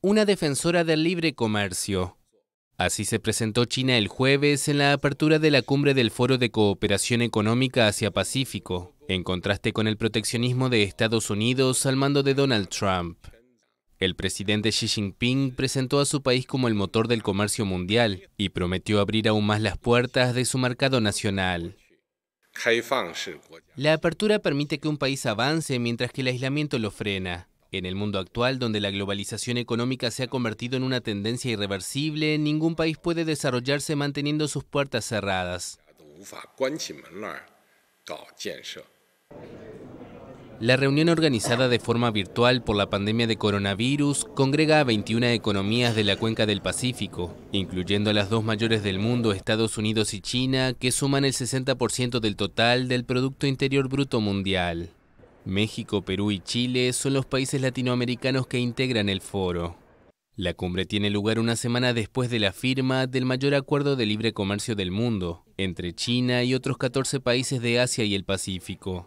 Una defensora del libre comercio. Así se presentó China el jueves en la apertura de la cumbre del Foro de Cooperación Económica Asia-Pacífico, en contraste con el proteccionismo de Estados Unidos al mando de Donald Trump. El presidente Xi Jinping presentó a su país como el motor del comercio mundial y prometió abrir aún más las puertas de su mercado nacional. La apertura permite que un país avance mientras que el aislamiento lo frena. En el mundo actual, donde la globalización económica se ha convertido en una tendencia irreversible, ningún país puede desarrollarse manteniendo sus puertas cerradas. La reunión organizada de forma virtual por la pandemia de coronavirus congrega a 21 economías de la cuenca del Pacífico, incluyendo a las dos mayores del mundo, Estados Unidos y China, que suman el 60% del total del Producto Interior Bruto Mundial. México, Perú y Chile son los países latinoamericanos que integran el foro. La cumbre tiene lugar una semana después de la firma del mayor acuerdo de libre comercio del mundo, entre China y otros 14 países de Asia y el Pacífico.